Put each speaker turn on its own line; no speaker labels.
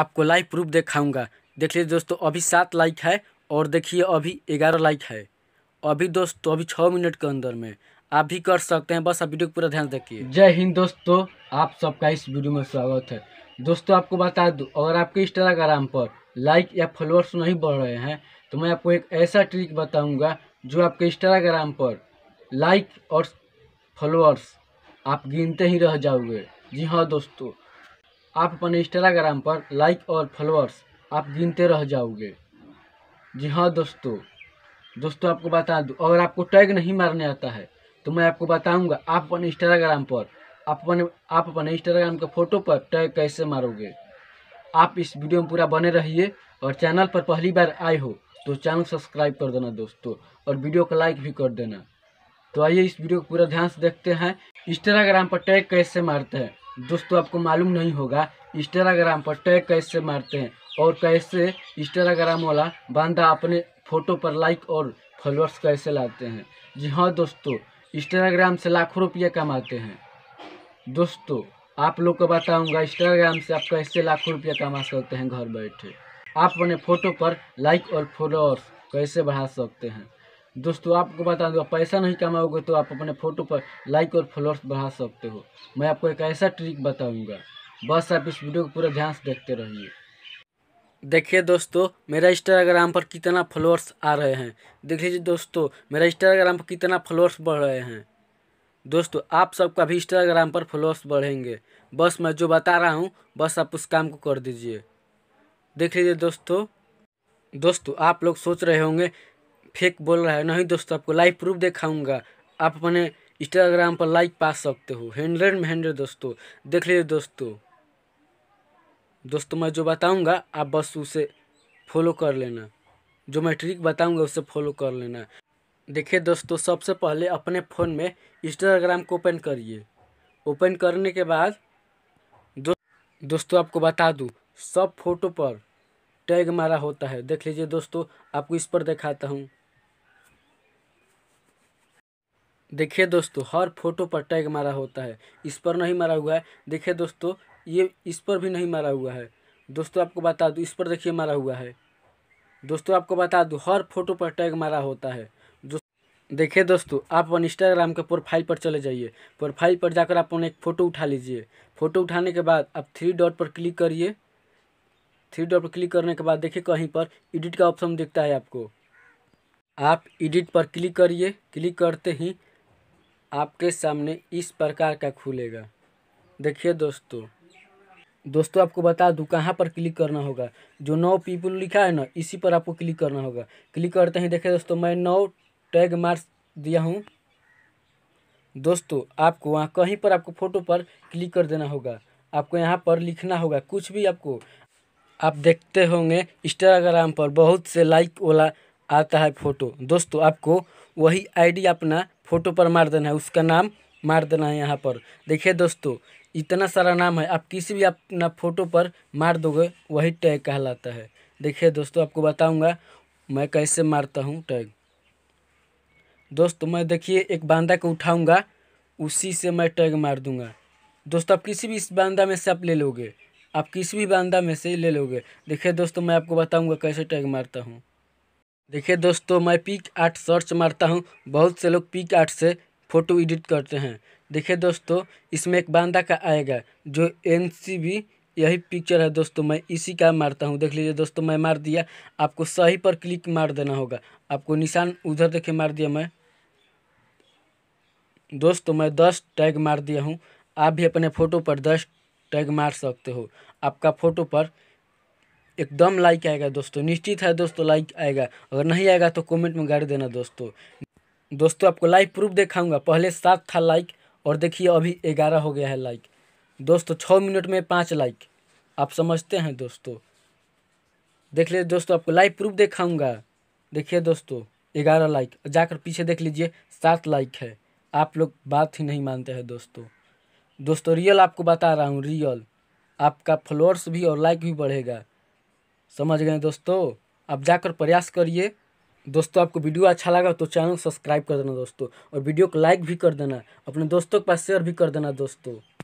आपको live proof दिखाऊंगा देख लीजिए दोस्तों अभी सात लाइक है और देखिए अभी ग्यारह लाइक है अभी दोस्तों अभी छः मिनट के अंदर में आप भी कर सकते हैं बस आप वीडियो को पूरा ध्यान देखिए जय हिंद दोस्तों आप सबका इस वीडियो में स्वागत है दोस्तों आपको बता दूँ अगर आपके इंस्टाग्राम पर लाइक या फॉलोअर्स नहीं बढ़ रहे हैं तो मैं आपको एक ऐसा ट्रिक बताऊँगा जो आपके इंस्टाग्राम पर लाइक और फॉलोअर्स आप गिनते ही रह जाओगे जी हाँ दोस्तों आप अपने इंस्टाग्राम पर लाइक और फॉलोअर्स आप गिनते रह जाओगे जी हाँ दोस्तों दोस्तों आपको बता दूँ अगर आपको टैग नहीं मारने आता है तो मैं आपको बताऊंगा आप अपने इंस्टाग्राम पर आप अपने आप अपने इंस्टाग्राम के फोटो पर टैग कैसे मारोगे आप इस वीडियो में पूरा बने रहिए और चैनल पर पहली बार आए हो तो चैनल सब्सक्राइब कर देना दोस्तों और वीडियो को लाइक भी कर देना तो आइए इस वीडियो को पूरा ध्यान से देखते हैं इंस्टाग्राम पर टैग कैसे मारते हैं दोस्तों आपको मालूम नहीं होगा इंस्टाग्राम पर टैग कैसे मारते हैं और कैसे इंस्टाग्राम वाला बंदा अपने फ़ोटो पर लाइक और फॉलोअर्स कैसे लाते हैं जी हाँ दोस्तों इंस्टाग्राम से लाखों रुपये कमाते हैं दोस्तों आप लोग को बताऊंगा इंस्टाग्राम से आप कैसे लाखों रुपया कमा सकते हैं घर बैठे आप अपने फ़ोटो पर लाइक और फॉलोअर्स कैसे बढ़ा सकते हैं दोस्तों आपको बता दूँ पैसा नहीं कमाओगे तो आप अपने फ़ोटो पर लाइक और फॉलोअर्स बढ़ा सकते हो मैं आपको एक ऐसा ट्रिक बताऊंगा बस आप इस वीडियो को पूरा ध्यान से देखते रहिए देखिए दोस्तों मेरा इंस्टाग्राम पर कितना फॉलोअर्स आ रहे हैं देख लीजिए दोस्तों मेरा इंस्टाग्राम पर कितना फॉलोअर्स बढ़ रहे हैं दोस्तों आप सबका भी इंस्टाग्राम पर फॉलोअर्स बढ़ेंगे बस मैं जो बता रहा हूँ बस आप उस काम को कर दीजिए देख लीजिए दोस्तों दोस्तों आप लोग सोच रहे होंगे फेक बोल रहा है नहीं दोस्तों आपको लाइव प्रूफ दिखाऊंगा आप अपने इंस्टाग्राम पर लाइक पा सकते हो हंड्रेड में हंड्रेड दोस्तों देख लीजिए दोस्तों दोस्तों मैं जो बताऊंगा आप बस उसे फॉलो कर लेना जो मैं ट्रिक बताऊंगा उसे फॉलो कर लेना देखिए दोस्तों सबसे पहले अपने फ़ोन में इंस्टाग्राम को ओपन करिए ओपन करने के बाद दो, दोस्तों आपको बता दूँ सब फोटो पर टैग मारा होता है देख लीजिए दोस्तों आपको इस पर दिखाता हूँ देखिए दोस्तों हर फोटो पर टैग मारा होता है इस पर नहीं मारा हुआ है देखिए दोस्तों ये इस पर भी नहीं मारा हुआ है दोस्तों आपको बता दूँ इस पर देखिए मारा हुआ है दोस्तों आपको बता दूँ हर फोटो पर टैग मारा होता है देखिए दोस्तों आप अपन इंस्टाग्राम के प्रोफाइल पर चले जाइए प्रोफाइल पर जाकर आप अपन एक फ़ोटो उठा लीजिए फ़ोटो उठाने के बाद आप थ्री डॉट पर क्लिक करिए थ्री डॉट पर क्लिक करने के बाद देखिए कहीं पर एडिट का ऑप्शन दिखता है आपको आप एडिट पर क्लिक करिए क्लिक करते ही आपके सामने इस प्रकार का खुलेगा देखिए दोस्तों दोस्तों आपको बता दूँ कहाँ पर क्लिक करना होगा जो नौ पीपल लिखा है ना इसी पर आपको क्लिक करना होगा क्लिक करते ही देखिए दोस्तों मैं नौ टैग मार्क्स दिया हूँ दोस्तों आपको वहाँ कहीं पर आपको फ़ोटो पर क्लिक कर देना होगा आपको यहाँ पर लिखना होगा कुछ भी आपको आप देखते होंगे इंस्टाग्राम पर बहुत से लाइक वाला आता है फ़ोटो दोस्तों आपको वही आईडी अपना फ़ोटो पर मार देना है उसका नाम मार देना है यहाँ पर देखिए दोस्तों इतना सारा नाम है आप किसी भी अपना फ़ोटो पर मार दोगे वही टैग कहलाता है देखिए दोस्तों आपको बताऊंगा मैं कैसे मारता हूँ टैग दोस्तों मैं देखिए एक बांदा को उठाऊंगा उसी से मैं टैग मार दूंगा दोस्तों आप किसी भी इस बांदा में से आप ले लोगे आप किसी भी बांदा में से ले लोगे देखिए दोस्तों मैं आपको बताऊंगा कैसे टैग मारता हूँ देखिए दोस्तों मैं पिक आर्ट सर्च मारता हूँ बहुत से लोग पिक आर्ट से फ़ोटो एडिट करते हैं देखिए दोस्तों इसमें एक बांदा का आएगा जो एन यही पिक्चर है दोस्तों मैं इसी का मारता हूँ देख लीजिए दोस्तों मैं मार दिया आपको सही पर क्लिक मार देना होगा आपको निशान उधर देखे मार दिया मैं दोस्तों मैं दस टैग मार दिया हूँ आप भी अपने फ़ोटो पर दस टैग मार सकते हो आपका फ़ोटो पर एकदम लाइक आएगा दोस्तों निश्चित है दोस्तों लाइक आएगा अगर नहीं आएगा तो कमेंट में गाड़ देना दोस्तों दोस्तों आपको लाइव प्रूफ दिखाऊंगा पहले सात था लाइक और देखिए अभी ग्यारह हो गया है लाइक दोस्तों छः मिनट में पाँच लाइक आप समझते हैं दोस्तों देख लीजिए दोस्तों आपको लाइव प्रूफ दिखाऊंगा देखिए दोस्तों ग्यारह लाइक जाकर पीछे देख लीजिए सात लाइक है आप लोग बात ही नहीं मानते हैं दोस्तों दोस्तों रियल आपको बता रहा हूँ रियल आपका फॉलोअर्स भी और लाइक भी बढ़ेगा समझ गए दोस्तों आप जाकर प्रयास करिए दोस्तों आपको वीडियो अच्छा लगा तो चैनल सब्सक्राइब कर देना दोस्तों और वीडियो को लाइक भी कर देना अपने दोस्तों के पास शेयर भी कर देना दोस्तों